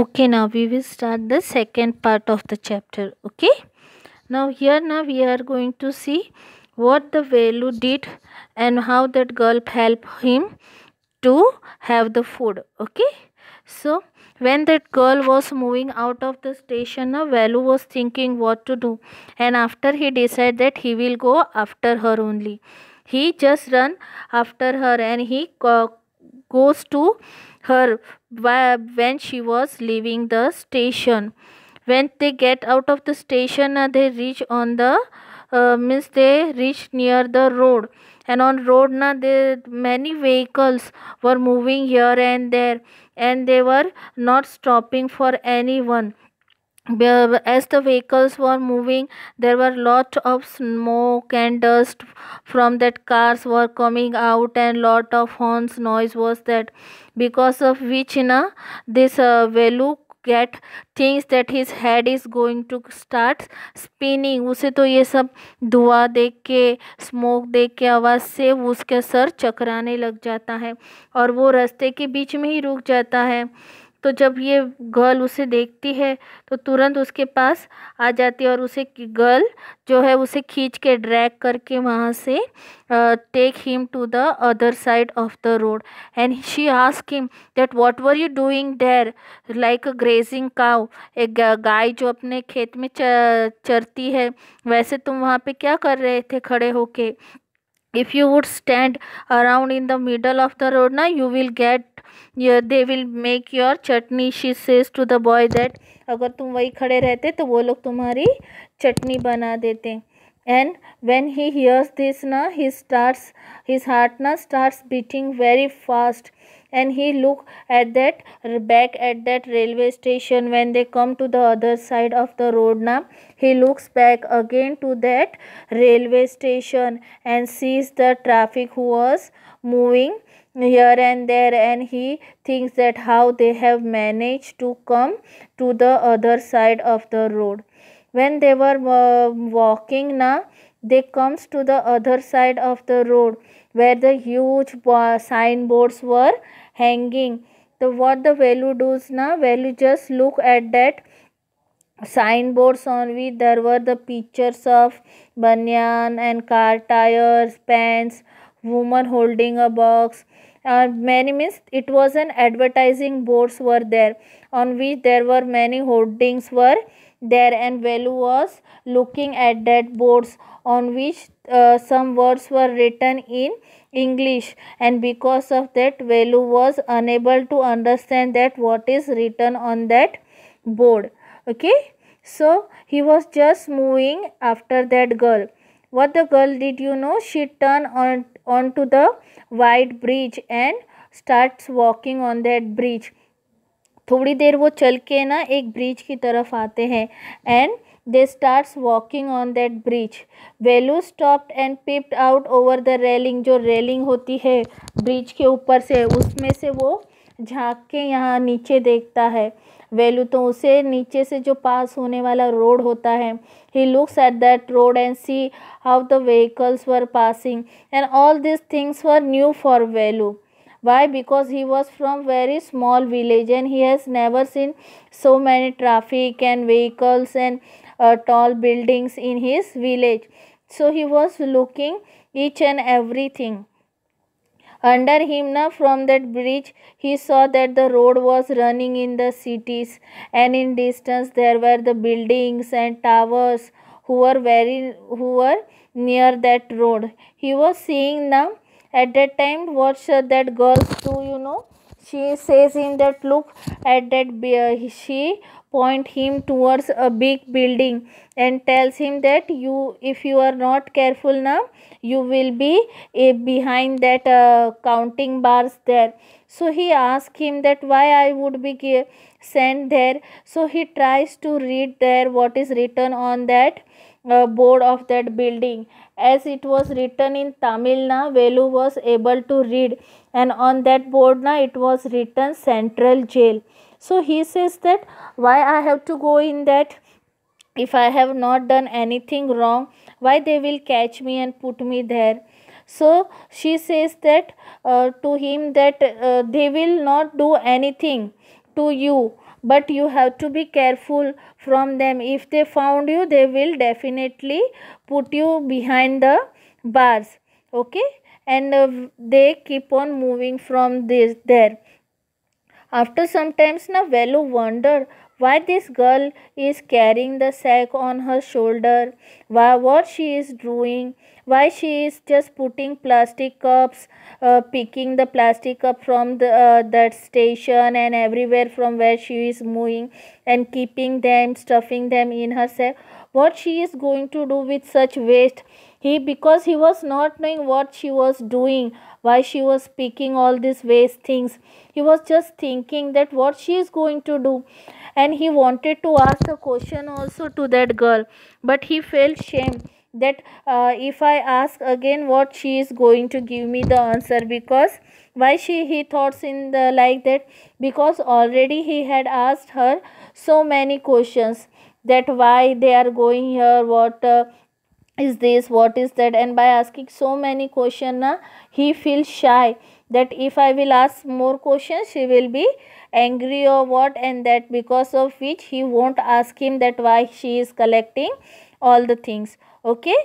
okay now we will start the second part of the chapter okay now here now we are going to see what the value did and how that girl helped him to have the food okay so when that girl was moving out of the station now Valu was thinking what to do and after he decided that he will go after her only he just run after her and he uh, goes to her when she was leaving the station when they get out of the station uh, they reach on the uh, means they reach near the road and on road na there many vehicles were moving here and there and they were not stopping for anyone as the vehicles were moving there were lot of smoke and dust from that cars were coming out and lot of horns noise was that because of which you know this uh, velu get things that his head is going to start spinning use to ye sab dhua dekh ke smoke dekh ke awaaz se उसका sar chakrane lag jata hai aur wo raste ke beech mein hi ruk jata hai तो जब ये girl उसे देखती है तो तुरंत उसके पास आ जाती है और उसे गर्ल जो है उसे खींच के ड्रैग करके वहाँ से take him to the other side of the road and she ask him that what were you doing there like a grazing cow एक गाय जो अपने खेत में चरती है वैसे तुम वहाँ पे क्या कर रहे थे खड़े होके if you would stand around in the middle of the road now you will get yeah, they will make your chutney she says to the boy that agar tum wahi khade rehte to wo log tumhari chutney bana dete and when he hears this na he starts his heart na starts beating very fast and he look at that back at that railway station when they come to the other side of the road now he looks back again to that railway station and sees the traffic who was moving here and there and he thinks that how they have managed to come to the other side of the road when they were uh, walking now they comes to the other side of the road where the huge signboards were hanging so what the value does now value just look at that signboards on which there were the pictures of banyan and car tires pants woman holding a box uh, many means it was an advertising boards were there on which there were many hoardings were there and value was looking at that boards on which uh, some words were written in English and because of that Velu was unable to understand that what is written on that board. Okay. So he was just moving after that girl. What the girl did you know? She turned on onto the wide bridge and starts walking on that bridge. थोड़ी देर वो चल के ना एक bridge की तरफ आते हैं and they starts walking on that bridge Velu stopped and peeped out over the railing जो रेलिंग होती है ब्रिज के ऊपर से उसमें से वो झाँक के यहाँ नीचे देखता है वेलू तो उसे नीचे से जो पास होने वाला रोड होता है he looks at that road and see how the vehicles were passing and all this things were new for Velu Why? Because he was from very small village and he has never seen so many traffic and vehicles and uh, tall buildings in his village. So he was looking each and everything. Under him, now from that bridge, he saw that the road was running in the cities, and in distance there were the buildings and towers who were very who were near that road. He was seeing now at that time watch uh, that girls do you know she says him that look at that uh, she point him towards a big building and tells him that you if you are not careful now you will be uh, behind that uh, counting bars there so he asks him that why i would be sent there so he tries to read there what is written on that board of that building. As it was written in Tamil, na, Velu was able to read, and on that board, na, it was written Central Jail. So he says that why I have to go in that if I have not done anything wrong, why they will catch me and put me there. So she says that uh, to him that uh, they will not do anything to you but you have to be careful from them if they found you they will definitely put you behind the bars okay and uh, they keep on moving from this there after sometimes now velo wonder why this girl is carrying the sack on her shoulder, why what she is doing, why she is just putting plastic cups, uh, picking the plastic cup from the uh, that station and everywhere from where she is moving and keeping them, stuffing them in her sack. What she is going to do with such waste? He because he was not knowing what she was doing, why she was picking all these waste things. He was just thinking that what she is going to do and he wanted to ask a question also to that girl but he felt shame that uh, if i ask again what she is going to give me the answer because why she he thoughts in the like that because already he had asked her so many questions that why they are going here what uh, is this what is that and by asking so many question na, he feels shy that if I will ask more questions, she will be angry or what and that because of which he won't ask him that why she is collecting all the things. Okay.